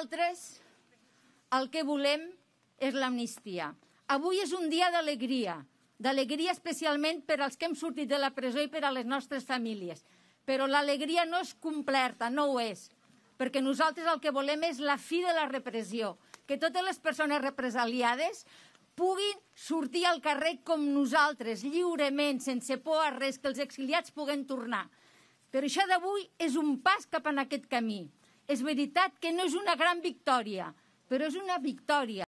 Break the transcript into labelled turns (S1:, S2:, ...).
S1: Nosaltres el que volem és l'amnistia. Avui és un dia d'alegria, d'alegria especialment per als que hem sortit de la presó i per a les nostres famílies. Però l'alegria no és completa, no ho és, perquè nosaltres el que volem és la fi de la repressió, que totes les persones represaliades puguin sortir al carrer com nosaltres, lliurement, sense por a res, que els exiliats puguen tornar. Però això d'avui és un pas cap en aquest camí. És veritat que no és una gran victòria, però és una victòria.